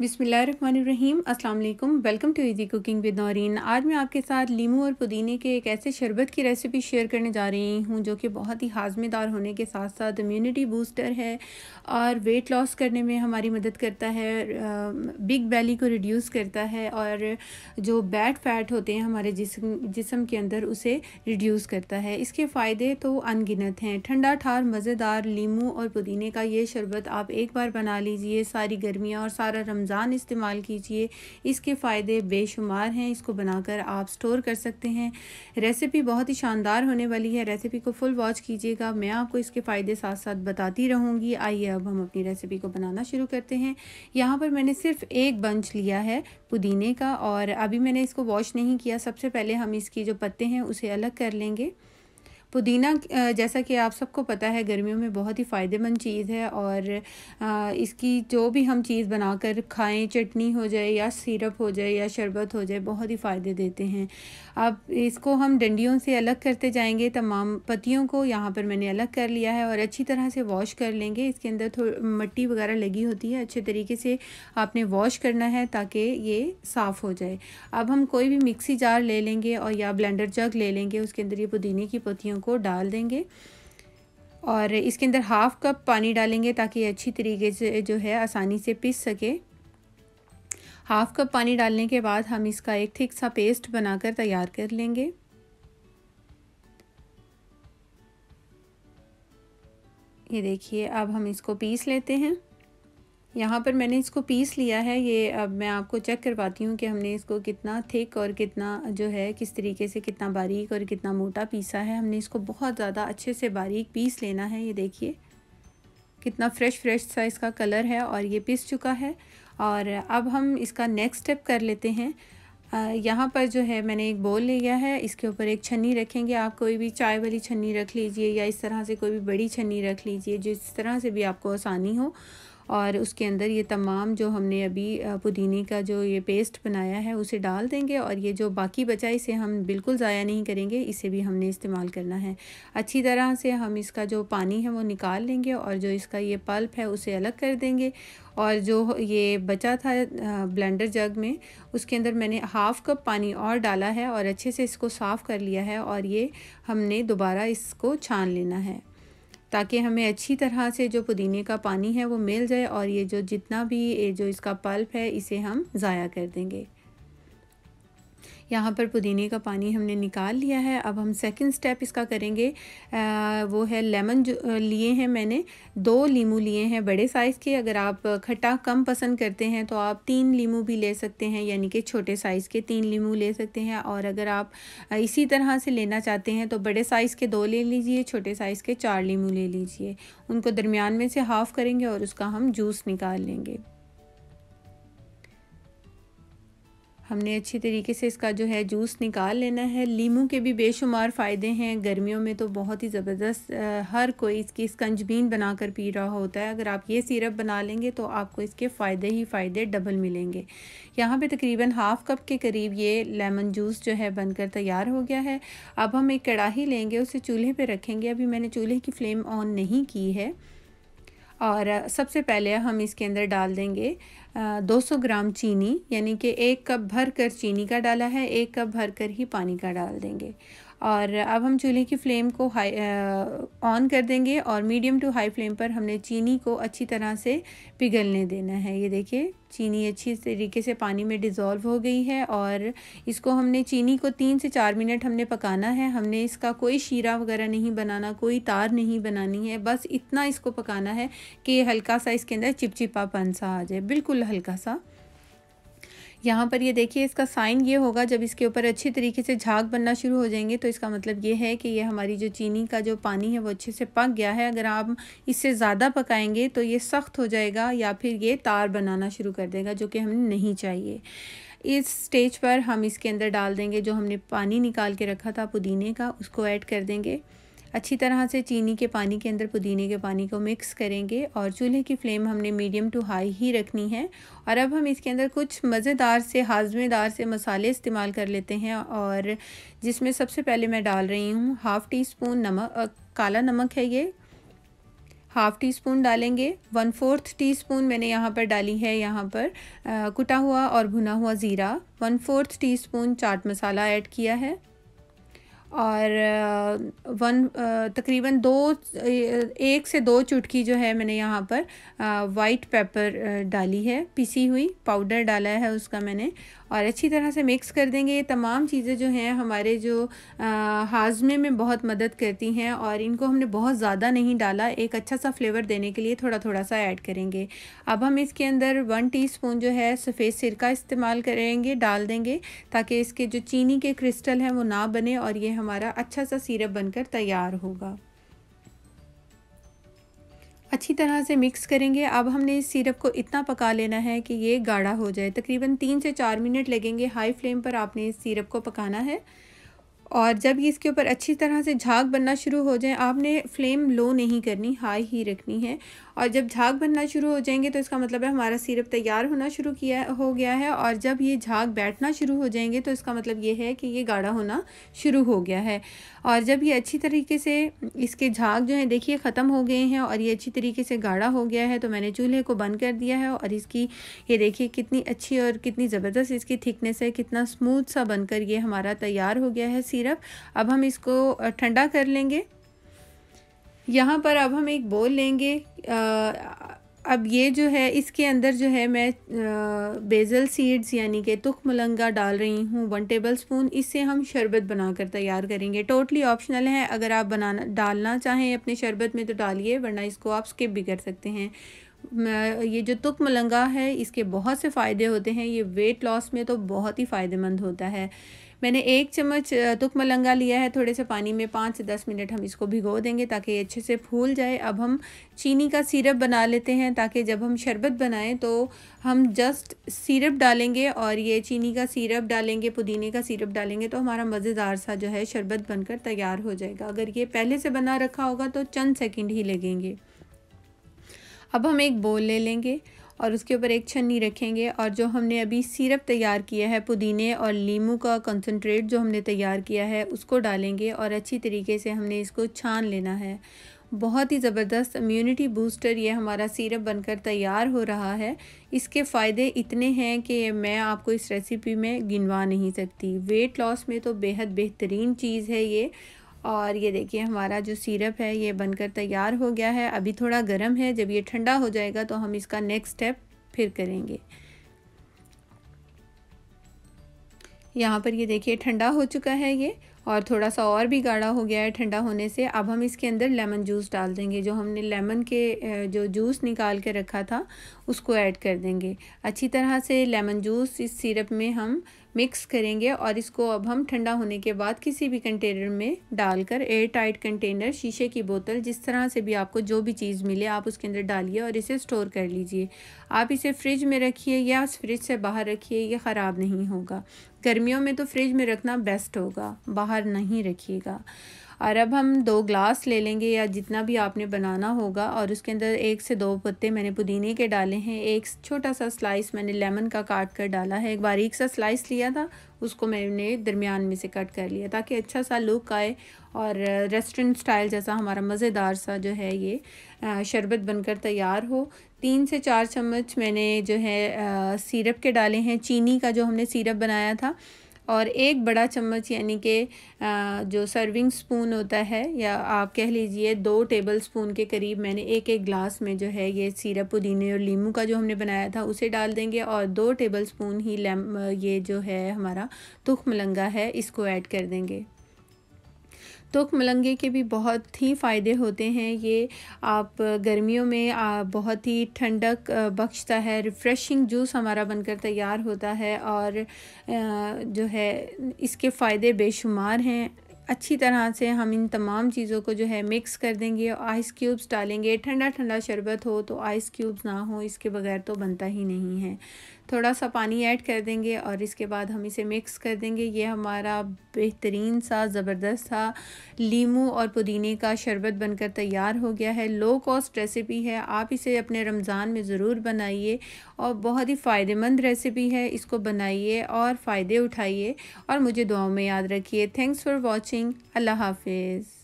बिसमीम् अल्लाम welcome to easy cooking with Naureen आज मैं आपके साथ लीमू और पुदीने के एक ऐसे शरबत की रेसिपी शेयर करने जा रही हूँ जो कि बहुत ही हाजमेदार होने के साथ साथ इम्यूनिटी बूस्टर है और वेट लॉस करने में हमारी मदद करता है बिग बैली को रिड्यूस करता है और जो बैड फैट होते हैं हमारे जिसम जिसम के अंदर उसे रिड्यूस करता है इसके फ़ायदे तो अनगिनत हैं ठंडा ठार मज़ेदार लीमू और पुदीने का ये शरबत आप एक बार बना लीजिए सारी गर्मियाँ और सारा रमज़ान रमज़ान इस्तेमाल कीजिए इसके फ़ायदे बेशुमार हैं इसको बनाकर आप स्टोर कर सकते हैं रेसिपी बहुत ही शानदार होने वाली है रेसिपी को फुल वॉच कीजिएगा मैं आपको इसके फ़ायदे साथ साथ बताती रहूँगी आइए अब हम अपनी रेसिपी को बनाना शुरू करते हैं यहाँ पर मैंने सिर्फ एक बंच लिया है पुदीने का और अभी मैंने इसको वॉश नहीं किया सबसे पहले हम इसकी जो पत्ते हैं उसे अलग कर लेंगे पुदीना जैसा कि आप सबको पता है गर्मियों में बहुत ही फ़ायदेमंद चीज़ है और इसकी जो भी हम चीज़ बनाकर खाएं चटनी हो जाए या सिरप हो जाए या शरबत हो जाए बहुत ही फ़ायदे देते हैं अब इसको हम डंडियों से अलग करते जाएंगे तमाम पत्तियों को यहाँ पर मैंने अलग कर लिया है और अच्छी तरह से वॉश कर लेंगे इसके अंदर थोड़ी मट्टी वगैरह लगी होती है अच्छे तरीके से आपने वॉश करना है ताकि ये साफ़ हो जाए अब हम कोई भी मिक्सी जार ले लेंगे और या ब्लेंडर जग ले लेंगे उसके अंदर ये पुदीने की पत्तियों को डाल देंगे और इसके अंदर हाफ़ कप पानी डालेंगे ताकि अच्छी तरीके से जो है आसानी से पिस सके हाफ़ कप पानी डालने के बाद हम इसका एक थिक सा पेस्ट बनाकर तैयार कर लेंगे ये देखिए अब हम इसको पीस लेते हैं यहाँ पर मैंने इसको पीस लिया है ये अब मैं आपको चेक करवाती हूँ कि हमने इसको कितना थिक और कितना जो है किस तरीके से कितना बारीक और कितना मोटा पीसा है हमने इसको बहुत ज़्यादा अच्छे से बारीक पीस लेना है ये देखिए कितना फ्रेश फ्रेश सा इसका कलर है और ये पिस चुका है और अब हम इसका नेक्स्ट स्टेप कर लेते हैं यहाँ पर जो है मैंने एक बोल लिया है इसके ऊपर एक छन्नी रखेंगे आप कोई भी चाय वाली छन्नी रख लीजिए या इस तरह से कोई भी बड़ी छन्नी रख लीजिए जिस तरह से भी आपको आसानी हो और उसके अंदर ये तमाम जो हमने अभी पुदीने का जो ये पेस्ट बनाया है उसे डाल देंगे और ये जो बाकी बचा इसे हम बिल्कुल ज़ाया नहीं करेंगे इसे भी हमने इस्तेमाल करना है अच्छी तरह से हम इसका जो पानी है वो निकाल लेंगे और जो इसका ये पल्प है उसे अलग कर देंगे और जो ये बचा था ब्लेंडर जग में उसके अंदर मैंने हाफ़ कप पानी और डाला है और अच्छे से इसको साफ़ कर लिया है और ये हमने दोबारा इसको छान लेना है ताकि हमें अच्छी तरह से जो पुदीने का पानी है वो मिल जाए और ये जो जितना भी ये जो इसका पल्प है इसे हम ज़ाया कर देंगे यहाँ पर पुदीने का पानी हमने निकाल लिया है अब हम सेकंड स्टेप इसका करेंगे आ, वो है लेमन जो लिए हैं मैंने दो लीमू लिए हैं बड़े साइज़ के अगर आप खट्टा कम पसंद करते हैं तो आप तीन लीमू भी ले सकते हैं यानी कि छोटे साइज़ के तीन लीमू ले सकते हैं और अगर आप इसी तरह से लेना चाहते हैं तो बड़े साइज़ के दो ले लीजिए छोटे साइज़ के चार लीमू ले लीजिए उनको दरमियान में से हाफ़ करेंगे और उसका हम जूस निकाल लेंगे हमने अच्छी तरीके से इसका जो है जूस निकाल लेना है लीमू के भी बेशुमार फ़ायदे हैं गर्मियों में तो बहुत ही ज़बरदस्त हर कोई इसकी स्कंजबीन बनाकर पी रहा होता है अगर आप ये सिरप बना लेंगे तो आपको इसके फ़ायदे ही फ़ायदे डबल मिलेंगे यहाँ पे तकरीबन हाफ़ कप के करीब ये लेमन जूस जो है बनकर तैयार हो गया है अब हम एक कढ़ाही लेंगे उसे चूल्हे पर रखेंगे अभी मैंने चूल्हे की फ़्लेम ऑन नहीं की है और सबसे पहले हम इसके अंदर डाल देंगे 200 ग्राम चीनी यानी कि एक कप भर कर चीनी का डाला है एक कप भर कर ही पानी का डाल देंगे और अब हम चूल्हे की फ्लेम को हाई ऑन कर देंगे और मीडियम टू हाई फ्लेम पर हमने चीनी को अच्छी तरह से पिघलने देना है ये देखिए चीनी अच्छी तरीके से पानी में डिज़ोल्व हो गई है और इसको हमने चीनी को तीन से चार मिनट हमने पकाना है हमने इसका कोई शीरा वगैरह नहीं बनाना कोई तार नहीं बनानी है बस इतना इसको पकाना है कि हल्का सा इसके अंदर चिपचिपापन सा आ जाए बिल्कुल हल्का सा यहाँ पर ये देखिए इसका साइन ये होगा जब इसके ऊपर अच्छी तरीके से झाग बनना शुरू हो जाएंगे तो इसका मतलब ये है कि ये हमारी जो चीनी का जो पानी है वो अच्छे से पक गया है अगर आप इससे ज़्यादा पकाएंगे तो ये सख्त हो जाएगा या फिर ये तार बनाना शुरू कर देगा जो कि हमें नहीं चाहिए इस स्टेज पर हम इसके अंदर डाल देंगे जो हमने पानी निकाल के रखा था पुदीने का उसको ऐड कर देंगे अच्छी तरह से चीनी के पानी के अंदर पुदीने के पानी को मिक्स करेंगे और चूल्हे की फ्लेम हमने मीडियम टू हाई ही रखनी है और अब हम इसके अंदर कुछ मज़ेदार से हाजमेदार से मसाले इस्तेमाल कर लेते हैं और जिसमें सबसे पहले मैं डाल रही हूँ हाफ़ टी स्पून नमक काला नमक है ये हाफ़ टी स्पून डालेंगे वन फोर्थ टी स्पून मैंने यहाँ पर डाली है यहाँ पर आ, कुटा हुआ और भुना हुआ ज़ीरा one fourth teaspoon chaat masala add किया है और वन तकरीबन दो एक से दो चुटकी जो है मैंने यहाँ पर वाइट पेपर डाली है पिसी हुई पाउडर डाला है उसका मैंने और अच्छी तरह से मिक्स कर देंगे ये तमाम चीज़ें जो हैं हमारे जो हाजमे में बहुत मदद करती हैं और इनको हमने बहुत ज़्यादा नहीं डाला एक अच्छा सा फ्लेवर देने के लिए थोड़ा थोड़ा सा ऐड करेंगे अब हम इसके अंदर वन टी जो है सफ़ेद सिरका इस्तेमाल करेंगे डाल देंगे ताकि इसके जो चीनी के क्रिस्टल हैं वो ना बने और ये हमारा अच्छा सा सीरप बनकर तैयार होगा अच्छी तरह से मिक्स करेंगे अब हमने इस सिरप को इतना पका लेना है कि ये गाढ़ा हो जाए तकरीबन तीन से चार मिनट लगेंगे हाई फ्लेम पर आपने इस सिरप को पकाना है और जब ये इसके ऊपर अच्छी तरह से झाग बनना शुरू हो जाए आपने फ्लेम लो नहीं करनी हाई ही रखनी है और जब झाग बनना शुरू हो जाएंगे तो इसका मतलब है हमारा सिरप तैयार होना शुरू किया हो गया है और जब ये झाग बैठना शुरू हो जाएंगे तो इसका मतलब ये है कि ये गाढ़ा होना शुरू हो गया है और जब ये अच्छी तरीके से इसके झाग जो है देखिए ख़त्म हो गए हैं और ये अच्छी तरीके से गाढ़ा हो गया है तो मैंने चूल्हे को बंद कर दिया है और इसकी ये देखिए कितनी अच्छी और कितनी ज़बरदस्त इसकी थिकनेस है कितना स्मूथ सा बनकर ये हमारा तैयार हो गया है सिरप अब हम इसको ठंडा कर लेंगे यहाँ पर अब हम एक बोल लेंगे अब ये जो है इसके अंदर जो है मैं बेज़ल सीड्स यानी कि तुख मलंगा डाल रही हूँ वन टेबल स्पून इससे हम शरबत बनाकर तैयार करेंगे टोटली ऑप्शनल है अगर आप बनाना डालना चाहें अपने शरबत में तो डालिए वरना इसको आप स्किप भी कर सकते हैं ये जो तुक मलंगा है इसके बहुत से फ़ायदे होते हैं ये वेट लॉस में तो बहुत ही फ़ायदेमंद होता है मैंने एक चम्मच तुक मलंगा लिया है थोड़े से पानी में पाँच से दस मिनट हम इसको भिगो देंगे ताकि ये अच्छे से फूल जाए अब हम चीनी का सिरप बना लेते हैं ताकि जब हम शरबत बनाएं तो हम जस्ट सिरप डालेंगे और ये चीनी का सिरप डालेंगे पुदीने का सिरप डालेंगे तो हमारा मज़ेदार सा जो है शरबत बनकर तैयार हो जाएगा अगर ये पहले से बना रखा होगा तो चंद सेकेंड ही लगेंगे अब हम एक बोल ले लेंगे और उसके ऊपर एक छन्नी रखेंगे और जो हमने अभी सिरप तैयार किया है पुदीने और लीमू का कंसनट्रेट जो हमने तैयार किया है उसको डालेंगे और अच्छी तरीके से हमने इसको छान लेना है बहुत ही ज़बरदस्त इम्यूनिटी बूस्टर ये हमारा सिरप बनकर तैयार हो रहा है इसके फ़ायदे इतने हैं कि मैं आपको इस रेसिपी में गिनवा नहीं सकती वेट लॉस में तो बेहद बेहतरीन चीज़ है ये और ये देखिए हमारा जो सीरप है ये बनकर तैयार हो गया है अभी थोड़ा गर्म है जब ये ठंडा हो जाएगा तो हम इसका नेक्स्ट स्टेप फिर करेंगे यहाँ पर ये देखिए ठंडा हो चुका है ये और थोड़ा सा और भी गाढ़ा हो गया है ठंडा होने से अब हम इसके अंदर लेमन जूस डाल देंगे जो हमने लेमन के जो जूस निकाल के रखा था उसको ऐड कर देंगे अच्छी तरह से लेमन जूस इस सिरप में हम मिक्स करेंगे और इसको अब हम ठंडा होने के बाद किसी भी कंटेनर में डालकर एयर टाइट कंटेनर शीशे की बोतल जिस तरह से भी आपको जो भी चीज़ मिले आप उसके अंदर डालिए और इसे स्टोर कर लीजिए आप इसे फ्रिज में रखिए या फ्रिज से बाहर रखिए ये ख़राब नहीं होगा गर्मियों में तो फ्रिज में रखना बेस्ट होगा बाहर नहीं रखिएगा और अब हम दो ग्लास ले लेंगे या जितना भी आपने बनाना होगा और उसके अंदर एक से दो पत्ते मैंने पुदीने के डाले हैं एक छोटा सा स्लाइस मैंने लेमन का काट कर डाला है एक बारीक सा स्लाइस लिया था उसको मैंने दरमियान में से कट कर लिया ताकि अच्छा सा लुक आए और रेस्टोरेंट स्टाइल जैसा हमारा मज़ेदार सा जो है ये शरबत बनकर तैयार हो तीन से चार चम्मच मैंने जो है सिरप के डाले हैं चीनी का जो हमने सीरप बनाया था और एक बड़ा चम्मच यानी कि जो सर्विंग स्पून होता है या आप कह लीजिए दो टेबल स्पून के करीब मैंने एक एक ग्लास में जो है ये सीरप पुदीने और लीमू का जो हमने बनाया था उसे डाल देंगे और दो टेबल स्पून ही लेम ये जो है हमारा तुख मलंगा है इसको ऐड कर देंगे तुक मलंगे के भी बहुत ही फ़ायदे होते हैं ये आप गर्मियों में बहुत ही ठंडक बख्शता है रिफ़्रेशिंग जूस हमारा बनकर तैयार होता है और जो है इसके फ़ायदे बेशुमार हैं अच्छी तरह से हम इन तमाम चीज़ों को जो है मिक्स कर देंगे और आइस क्यूब्स डालेंगे ठंडा ठंडा शरबत हो तो आइस क्यूब्स ना हो इसके बगैर तो बनता ही नहीं है थोड़ा सा पानी ऐड कर देंगे और इसके बाद हम इसे मिक्स कर देंगे ये हमारा बेहतरीन सा ज़बरदस्त सा लीमू और पुदीने का शरबत बनकर तैयार हो गया है लो कॉस्ट रेसिपी है आप इसे अपने रमज़ान में ज़रूर बनाइए और बहुत ही फ़ायदेमंद रेसिपी है इसको बनाइए और फ़ायदे उठाइए और मुझे दुआओं में याद रखिए थैंक्स फॉर वॉचिंग अल्लाह हाफिज़